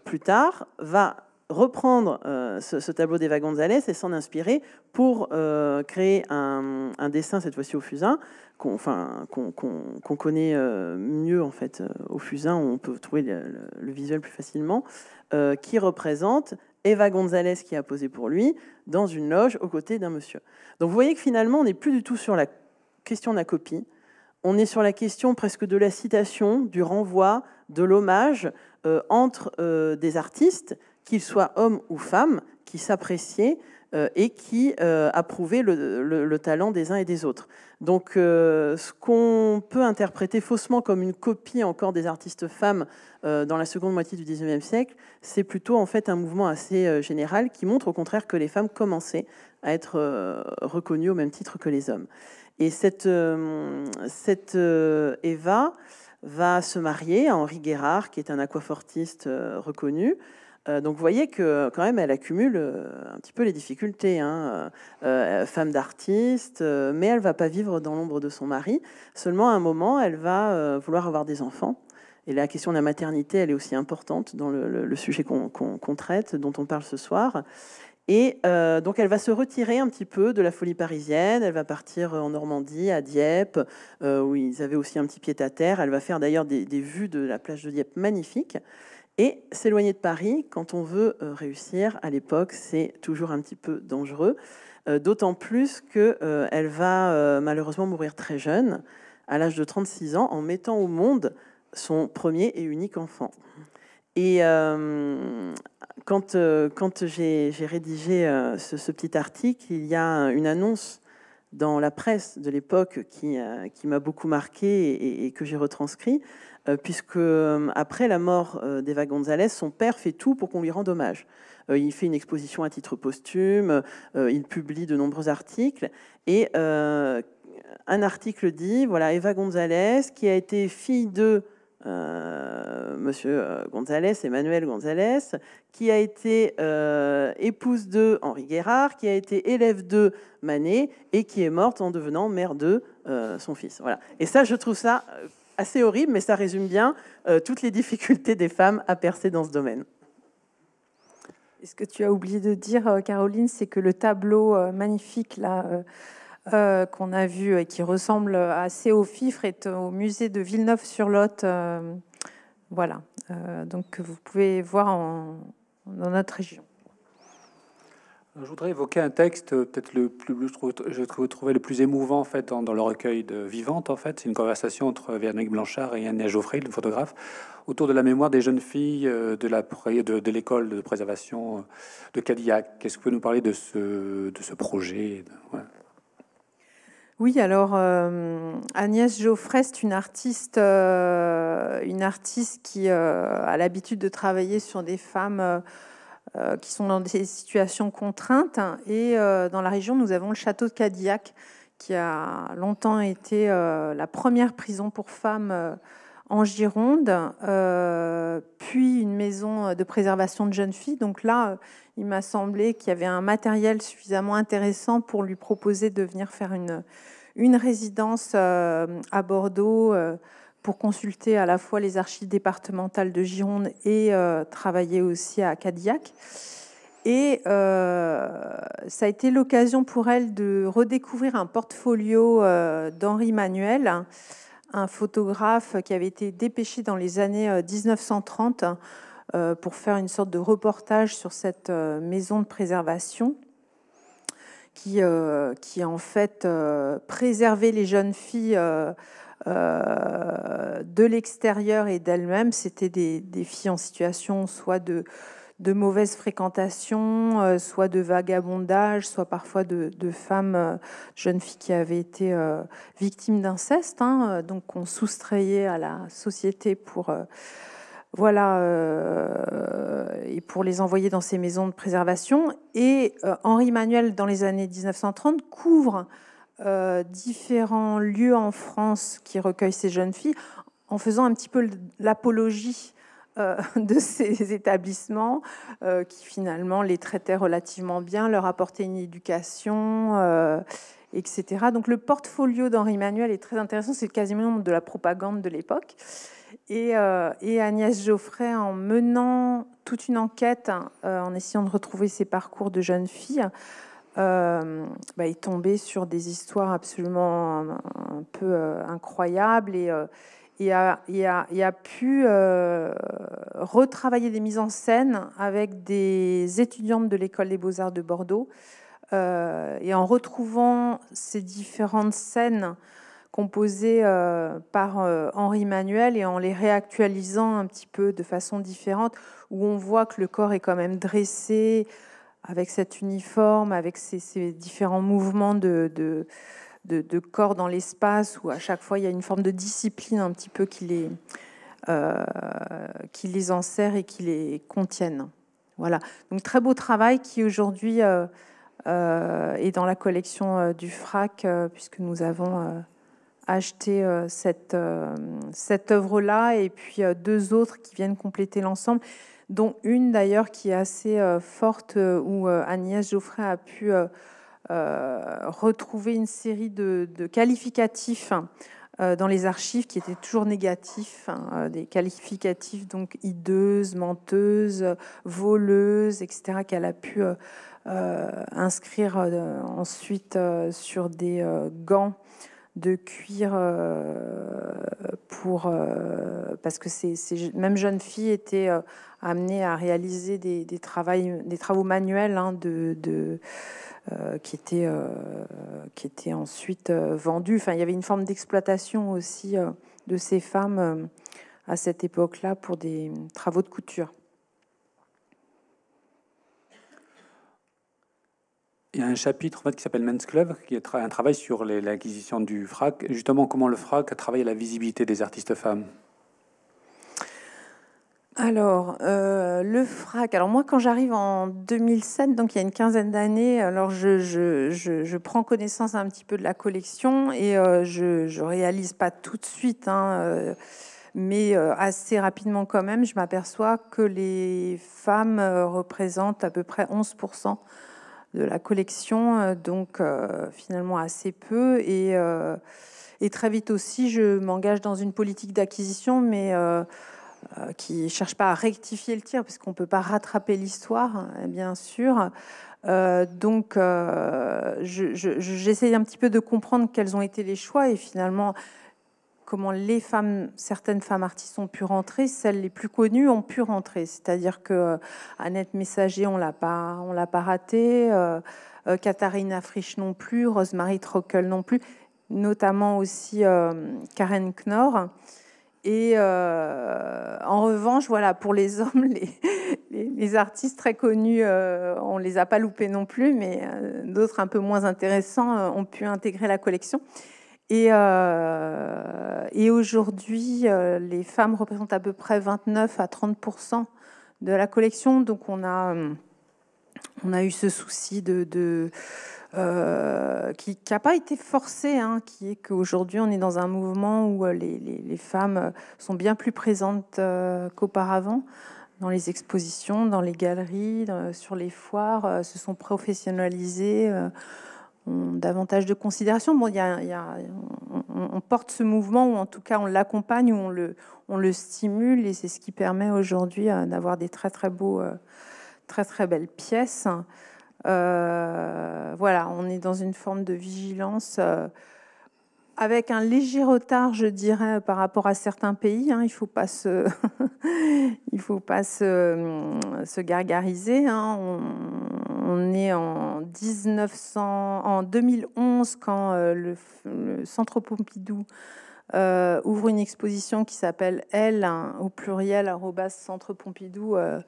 plus tard, va reprendre euh, ce, tableau d'Eva González et s'en inspirer pour euh, créer un, dessin, cette fois-ci au fusain, qu'on enfin, connaît euh, mieux en fait au fusain, où on peut trouver le, visuel plus facilement, qui représente Eva González qui a posé pour lui dans une loge aux côtés d'un monsieur. Donc vous voyez que finalement, on n'est plus du tout sur la question de la copie, on est sur la question presque de la citation, du renvoi, de l'hommage entre des artistes qu'ils soient hommes ou femmes, qui s'appréciaient euh, et qui euh, approuvaient le, talent des uns et des autres. Donc euh, ce qu'on peut interpréter faussement comme une copie encore des artistes femmes dans la seconde moitié du 19 siècle, c'est plutôt en fait un mouvement assez général qui montre au contraire que les femmes commençaient à être reconnues au même titre que les hommes. Et cette Eva va se marier à Henri Guérard, qui est un aquafortiste reconnu. Euh, donc vous voyez que quand même elle accumule euh, un petit peu les difficultés. Hein. Euh, femme d'artiste, mais elle va pas vivre dans l'ombre de son mari. Seulement à un moment, elle va vouloir avoir des enfants. Et la question de la maternité, elle est aussi importante dans le, sujet qu'on traite, dont on parle ce soir. Et donc elle va se retirer un petit peu de la folie parisienne, elle va partir en Normandie, à Dieppe, où ils avaient aussi un petit pied-à-terre. Elle va faire d'ailleurs des, des vues de la plage de Dieppe magnifiques. Et s'éloigner de Paris, quand on veut euh, réussir à l'époque, c'est toujours un petit peu dangereux, euh, d'autant plus qu'elle euh, va malheureusement mourir très jeune, à l'âge de 36 ans, en mettant au monde son premier et unique enfant. Et quand, j'ai rédigé ce, petit article, il y a une annonce dans la presse de l'époque qui, m'a beaucoup marqué et, et que j'ai retranscrit. Euh, puisque euh, après la mort euh, d'Eva González, son père fait tout pour qu'on lui rende hommage. il fait une exposition à titre posthume, il publie de nombreux articles, et un article dit, voilà, Eva González, qui a été fille de... Monsieur Emmanuel González, qui a été épouse de Henri Guérard, qui a été élève de Manet et qui est morte en devenant mère de son fils. Voilà. Et ça, je trouve ça assez horrible, mais ça résume bien euh, toutes les difficultés des femmes à percer dans ce domaine. est ce que tu as oublié de dire, euh, Caroline, c'est que le tableau euh, magnifique là. qu'on a vu et qui ressemble assez au FIFRE est au musée de Villeneuve-sur-Lot. voilà, donc vous pouvez voir en, dans notre région. Euh, je voudrais évoquer un texte, euh, peut-être le plus, je, le plus émouvant en fait dans, le recueil de Vivante. En fait, c'est une conversation entre Véronique Blanchard et Agnès Geoffrey, le photographe, autour de la mémoire des jeunes filles euh, de la de l'école de préservation de Cadillac. Qu'est-ce que vous pouvez nous parler de ce de ce projet Oui, alors Agnès Geoffrey, c'est une artiste, une artiste qui a l'habitude de travailler sur des femmes euh, qui sont dans des situations contraintes. Et euh, dans la région, nous avons le château de Cadillac, qui a longtemps été euh, la première prison pour femmes en Gironde, puis une maison de préservation de jeunes filles. Donc là, il m'a semblé qu'il y avait un matériel suffisamment intéressant pour lui proposer de venir faire une, une résidence à Bordeaux pour consulter à la fois les archives départementales de Gironde et euh, travailler aussi à Cadillac. Et euh, ça a été l'occasion pour elle de redécouvrir un portfolio euh, d'Henri Manuel, un photographe qui avait été dépêché dans les années 1930 pour faire une sorte de reportage sur cette maison de préservation. Qui, qui en fait préservait les jeunes filles euh, de l'extérieur et d'elle-même. C'était des, filles en situation soit de, de mauvaise fréquentation, euh, soit de vagabondage, soit parfois de, femmes, euh, jeunes filles qui avaient été victimes d'inceste, hein. donc qu'on soustrayait à la société pour. voilà, et pour les envoyer dans ces maisons de préservation. Et Henri Manuel, dans les années 1930, couvre euh, différents lieux en France qui recueillent ces jeunes filles en faisant un petit peu l'apologie euh, de ces établissements euh, qui finalement les traitaient relativement bien, leur apportaient une éducation, etc. Donc le portfolio d'Henri Manuel est très intéressant, c'est quasiment de la propagande de l'époque. Et, Agnès Geoffrey, en menant toute une enquête, hein, en essayant de retrouver ses parcours de jeunes filles, euh, bah, il bah, est tombé sur des histoires absolument euh, un, peu euh, incroyables et, et, a, pu retravailler des mises en scène avec des étudiantes de l'école des beaux-arts de Bordeaux. et en retrouvant ces différentes scènes composées par Henri Manuel et en les réactualisant un petit peu de façon différente, où on voit que le corps est quand même dressé, avec cet uniforme, avec ces, différents mouvements de, de, corps dans l'espace, où à chaque fois il y a une forme de discipline un petit peu qui les, euh, qui les enserre et qui les contiennent. Voilà. Donc très beau travail qui aujourd'hui euh, euh, est dans la collection du FRAC, puisque nous avons acheté cette, cette œuvre-là et puis deux autres qui viennent compléter l'ensemble dont une d'ailleurs qui est assez euh, forte, euh, où euh, Agnès Geoffrey a pu retrouver une série de, qualificatifs dans les archives qui étaient toujours négatifs, hein, des qualificatifs donc hideuses, menteuses, voleuses, etc., qu'elle a pu inscrire ensuite sur des gants de cuir euh, pour euh, parce que ces, mêmes jeunes filles étaient euh, amenées à réaliser des, des travaux manuels hein, de, qui étaient qui ensuite vendus. Enfin, il y avait une forme d'exploitation aussi de ces femmes à cette époque-là pour des travaux de couture. il y a un chapitre fait, qui s'appelle Men's Club, qui est un travail sur l'acquisition du FRAC, justement comment le FRAC a travaillé la visibilité des artistes femmes. Alors, euh, le FRAC, alors moi quand j'arrive en 2007, donc il y a une quinzaine d'années, alors je, prends connaissance un petit peu de la collection et euh, je ne réalise pas tout de suite. Hein, euh, mais assez rapidement quand même, je m'aperçois que les femmes représentent à peu près 11% de la collection, euh, donc euh, finalement assez peu. Euh, et, très vite aussi, je m'engage dans une politique d'acquisition, mais qui ne cherche pas à rectifier le tir, puisqu'on ne peut pas rattraper l'histoire, hein, bien sûr. donc, j'essaye un petit peu de comprendre quels ont été les choix, et finalement, comment les femmes, certaines femmes artistes ont pu rentrer, celles les plus connues ont pu rentrer. C'est-à-dire que euh, Annette Messager, on l'a pas, on l'a pas raté, euh, euh, Katharina Frisch non plus, Rosemary Trockel non plus, notamment aussi Karen Knorr. Et en revanche, voilà, pour les hommes, les, artistes très connus, on ne les a pas loupés non plus, mais d'autres un peu moins intéressants ont pu intégrer la collection. Et, euh, et aujourd'hui, euh, les femmes représentent à peu près 29 à 30 de la collection. Donc on a, euh, on a eu ce souci de, qui n'a pas été forcé, hein, qui est qu'aujourd'hui on est dans un mouvement où les, femmes sont bien plus présentes qu'auparavant dans les expositions, dans les galeries, sur les foires, se sont professionnalisées davantage de considération. Bon, on, porte ce mouvement, ou en tout cas on l'accompagne, ou on le, on le stimule, et c'est ce qui permet aujourd'hui euh, d'avoir des très très beaux, euh, très très belles pièces. Euh, voilà, on est dans une forme de vigilance avec un léger retard, je dirais, par rapport à certains pays. il ne faut pas se, il faut pas se, gargariser. Hein. On, est en 1900, en 2011 quand euh, le, Centre Pompidou euh, ouvre une exposition qui s'appelle Elle au pluriel @centrepompidou.com.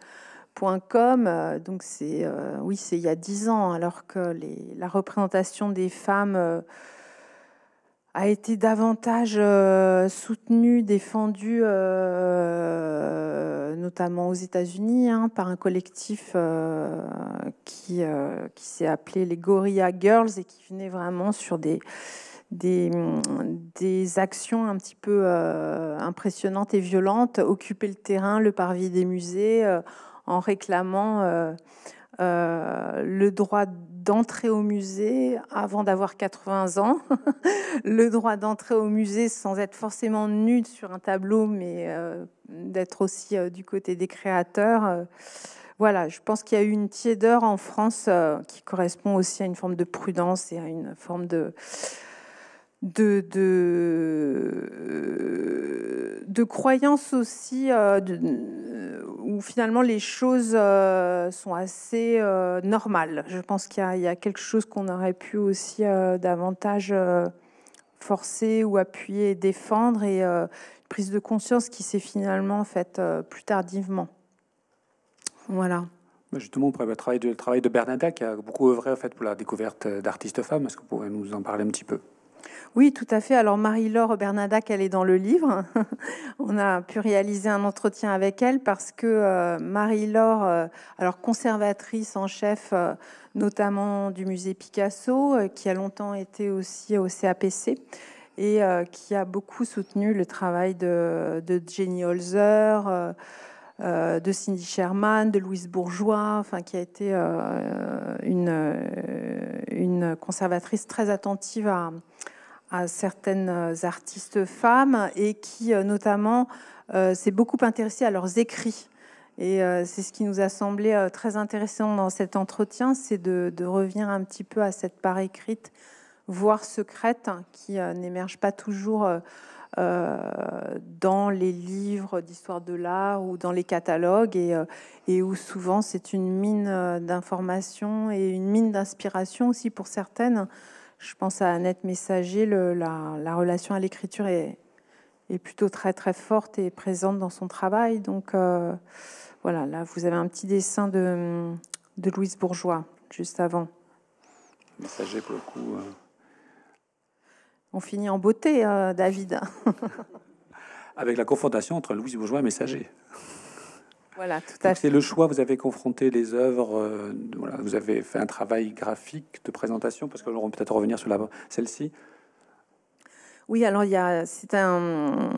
Euh, donc c'est oui c'est il y a dix ans alors que les, la représentation des femmes a été davantage euh, soutenu, défendu, euh, notamment aux États-Unis, hein, par un collectif euh, qui, qui s'est appelé les Gorilla Girls et qui venait vraiment sur des, des, des actions un petit peu impressionnantes et violentes, occuper le terrain, le parvis des musées, en réclamant le droit de d'entrer au musée avant d'avoir 80 ans, le droit d'entrer au musée sans être forcément nude sur un tableau, mais euh, d'être aussi euh, du côté des créateurs. Euh, voilà, je pense qu'il y a eu une tiédeur en France qui correspond aussi à une forme de prudence et à une forme de de, euh, de, croyances aussi euh, euh, où finalement les choses sont assez normales. Je pense qu'il y, a quelque chose qu'on aurait pu aussi davantage forcer ou appuyer défendre et une prise de conscience qui s'est finalement faite plus tardivement. Voilà. Bah, justement, on bah, le travail de, travail de Bernadette qui a beaucoup œuvré en fait, pour la découverte d'artistes femmes. Est-ce que vous pouvez nous en parler un petit peu oui, tout à fait. Alors Marie-Laure Bernadac, elle est dans le livre. On a pu réaliser un entretien avec elle parce que euh, Marie-Laure, euh, alors conservatrice en chef euh, notamment du musée Picasso, qui a longtemps été aussi au CAPC, et qui a beaucoup soutenu le travail de Jenny Holzer, euh, de Cindy Sherman, de Louise Bourgeois, enfin, qui a été euh, euh, une, conservatrice très attentive à, certaines artistes femmes et qui notamment s'est beaucoup intéressée à leurs écrits. Et c'est ce qui nous a semblé très intéressant dans cet entretien, c'est de, revenir un petit peu à cette part écrite, voire secrète, hein, qui n'émerge pas toujours euh, dans les livres d'histoire de l'art ou dans les catalogues et, euh, où souvent c'est une mine euh, d'informations et une mine d'inspiration aussi pour certaines. Je pense à Annette Messager, la, relation à l'écriture est, plutôt très très forte et présente dans son travail. Donc voilà, là vous avez un petit dessin de, Louise Bourgeois juste avant. Messager pour le coup. On finit en beauté, euh, David. Avec la confrontation entre Louise Bourgeois et Messager. Voilà, tout à fait. C'est le choix. Vous avez confronté les œuvres. Euh, vous avez fait un travail graphique de présentation, parce que l'on peut peut-être revenir sur celle-ci. Oui, alors il y a, c'est un,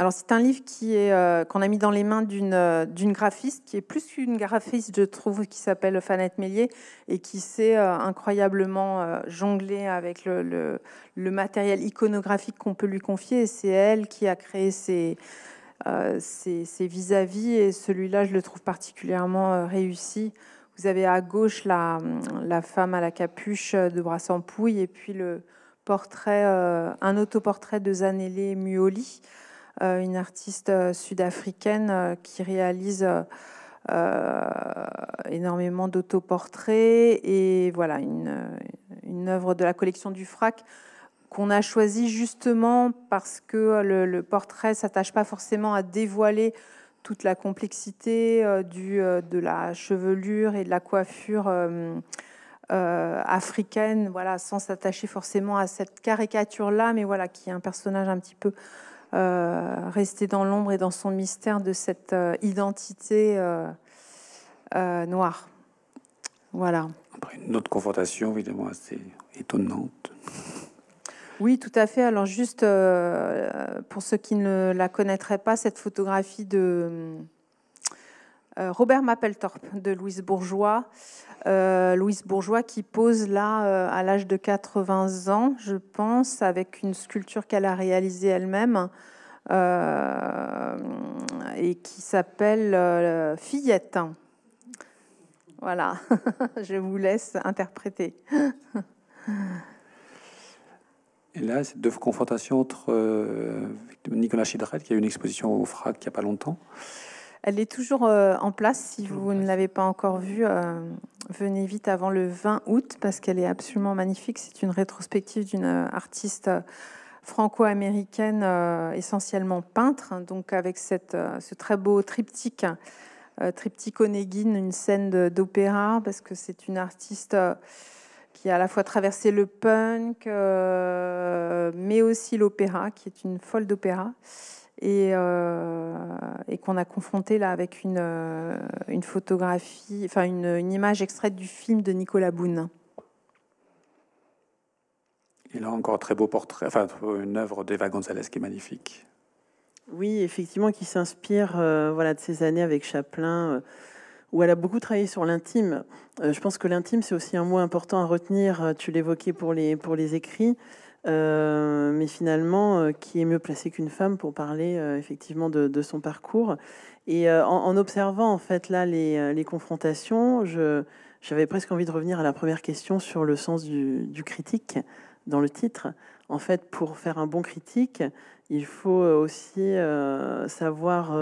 alors c'est un livre qui est euh, qu'on a mis dans les mains euh, d'une graphiste qui est plus qu'une graphiste je trouve qui s'appelle Fanette Mélier et qui s'est euh, incroyablement jonglée avec le, matériel iconographique qu'on peut lui confier c'est elle qui a créé ces vis-à-vis et celui-là je le trouve particulièrement réussi. Vous avez à gauche la, la femme à la capuche de Brassampouille et puis le portrait un autoportrait de Zanelli Muoli euh, une artiste euh, sud-africaine euh, qui réalise énormément d'autoportraits et voilà une, une, œuvre de la collection du Frac qu'on a choisi justement parce que le, portrait portrait s'attache pas forcément à dévoiler toute la complexité du, de la chevelure et de la coiffure africaine, voilà, sans s'attacher forcément à cette caricature-là, mais voilà, qui est un personnage un petit peu euh, rester dans l'ombre et dans son mystère de cette euh, identité euh, noire. Voilà. Après une autre confrontation, évidemment, assez étonnante. Oui, tout à fait. Alors juste, pour ceux qui ne la connaîtraient pas, cette photographie de euh, Robert Mapplethorpe de Louise Bourgeois. Euh, Louise Bourgeois qui pose là euh, à l'âge de 80 ans, je pense, avec une sculpture qu'elle a réalisée elle-même et qui s'appelle Fillette. Voilà, je vous laisse interpréter. et là, c'est deux confrontations entre Nicolas Chidret, qui a eu une exposition au FRAC il n'y a pas longtemps, elle est toujours euh, en place. Si vous ne l'avez pas encore vue, euh, venez vite avant le 20 août parce qu'elle est absolument magnifique. C'est une rétrospective d'une euh, artiste franco-américaine, essentiellement peintre, donc avec ce très beau triptyque, triptyque Onegin, une scène d'opéra, parce que c'est une artiste qui a à la fois traversé le punk, mais aussi l'opéra, qui est une folle d'opéra. Euh, et, qu'on a confronté là avec une, euh, une photographie, enfin une, image extraite du film de Nicolas Boone. Il a encore très beau portrait, enfin une œuvre d'Eva González qui est magnifique. Oui, effectivement, qui s'inspire euh, voilà, de ces années avec Chaplin, où elle a beaucoup travaillé sur l'intime. je pense que l'intime, c'est aussi un mot important à retenir, tu l'évoquais pour les, pour les écrits. Euh, mais finalement, euh, qui est mieux placé qu'une femme pour parler euh, effectivement de, son parcours Et en, observant en fait là les, confrontations, j'avais presque envie de revenir à la première question sur le sens du, critique dans le titre. En fait, pour faire un bon critique, il faut aussi savoir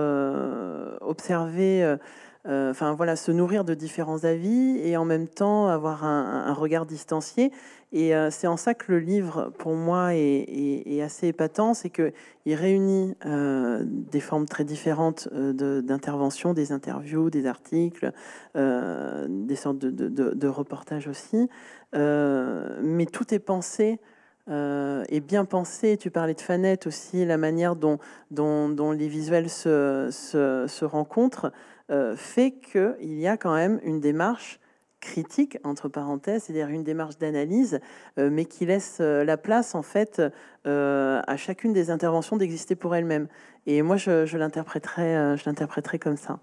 observer enfin voilà, se nourrir de différents avis et en même temps avoir un regard distancié et euh, c'est en ça que le livre, pour moi, est, assez épatant, c'est qu'il réunit euh, des formes très différentes euh, d'intervention, des interviews, des articles, des sortes de, reportages aussi. mais tout est pensé et bien pensé. Tu parlais de Fanette aussi, la manière dont, les visuels se, rencontrent fait qu'il y a quand même une démarche critique, entre parenthèses, c'est-à-dire une démarche d'analyse, euh, mais qui laisse euh, la place, en fait, euh, à chacune des interventions d'exister pour elle-même. Et moi, je, je l'interpréterai comme ça.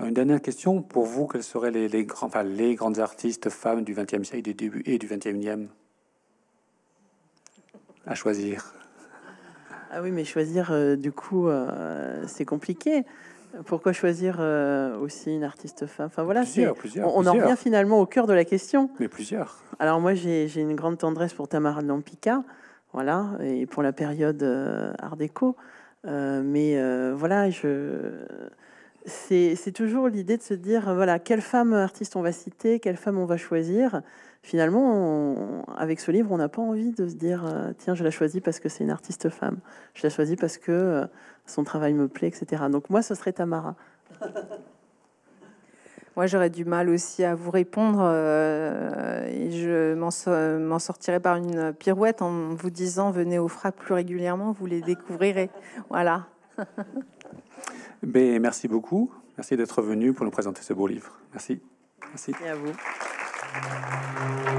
une dernière question. Pour vous, quelles seraient les, grands, les grandes artistes femmes du XXe siècle début et du XXIe à choisir Ah oui, mais choisir, du coup, c'est compliqué. Pourquoi choisir euh, aussi une artiste femme Enfin voilà, plusieurs, on, en revient finalement au cœur de la question. Mais plusieurs. Alors moi, j'ai une grande tendresse pour Tamara Lampica, voilà, et pour la période euh, Art déco. Euh, mais voilà, c'est toujours l'idée de se dire voilà quelle femme artiste on va citer, quelle femme on va choisir. Finalement, avec ce livre, on n'a pas envie de se dire tiens, je la choisis parce que c'est une artiste femme. Je la choisis parce que son travail me plaît, etc. Donc moi, ce serait Tamara. Moi, j'aurais du mal aussi à vous répondre. Euh, et je m'en sortirais sortirai par une pirouette en vous disant venez au FRAC plus régulièrement, vous les découvrirez. Voilà. Ben, merci beaucoup. Merci d'être venu pour nous présenter ce beau livre. Merci. Merci. merci à vous.